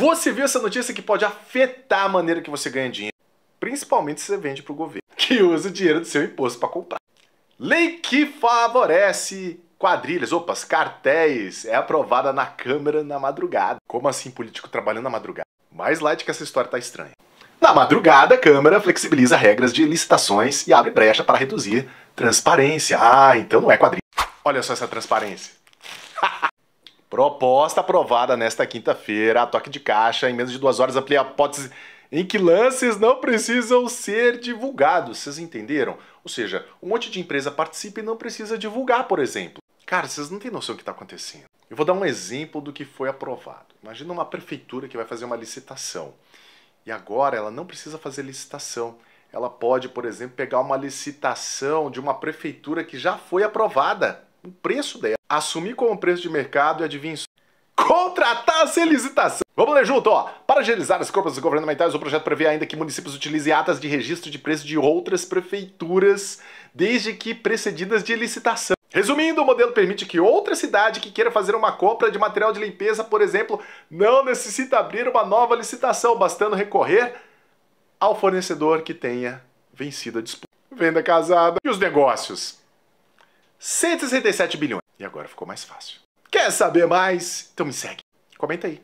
Você viu essa notícia que pode afetar a maneira que você ganha dinheiro, principalmente se você vende para o governo, que usa o dinheiro do seu imposto para comprar. Lei que favorece quadrilhas, opas, cartéis, é aprovada na Câmara na madrugada. Como assim político trabalhando na madrugada? Mais light que essa história tá estranha. Na madrugada, a Câmara flexibiliza regras de licitações e abre brecha para reduzir transparência. Ah, então não é quadrilha. Olha só essa transparência. Proposta aprovada nesta quinta-feira, a toque de caixa, em menos de duas horas, amplia a hipótese em que lances não precisam ser divulgados. Vocês entenderam? Ou seja, um monte de empresa participa e não precisa divulgar, por exemplo. Cara, vocês não têm noção do que está acontecendo. Eu vou dar um exemplo do que foi aprovado. Imagina uma prefeitura que vai fazer uma licitação. E agora ela não precisa fazer licitação. Ela pode, por exemplo, pegar uma licitação de uma prefeitura que já foi aprovada o preço dela. Assumir como preço de mercado e adivinha Contratar sem licitação. Vamos ler junto, ó. Para agilizar as compras governamentais, o projeto prevê ainda que municípios utilizem atas de registro de preço de outras prefeituras, desde que precedidas de licitação. Resumindo, o modelo permite que outra cidade que queira fazer uma compra de material de limpeza, por exemplo, não necessita abrir uma nova licitação, bastando recorrer ao fornecedor que tenha vencido a disputa. Venda casada e os negócios. 167 bilhões. E agora ficou mais fácil. Quer saber mais? Então me segue. Comenta aí.